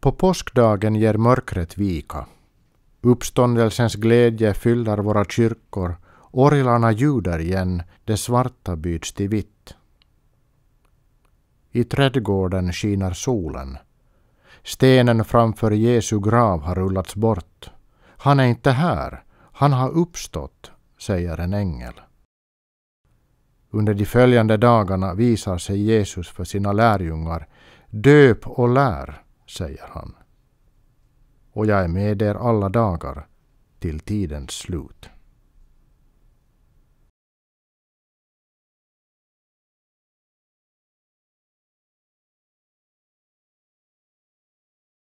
På påskdagen ger mörkret vika. Uppståndelsens glädje fyller våra kyrkor, orglarna ljuder igen, det svarta byts till vitt. I trädgården skiner solen. Stenen framför Jesu grav har rullats bort. Han är inte här, han har uppstått, säger en ängel. Under de följande dagarna visar sig Jesus för sina lärjungar. Döp och lär, säger han. Och jag är med er alla dagar till tidens slut.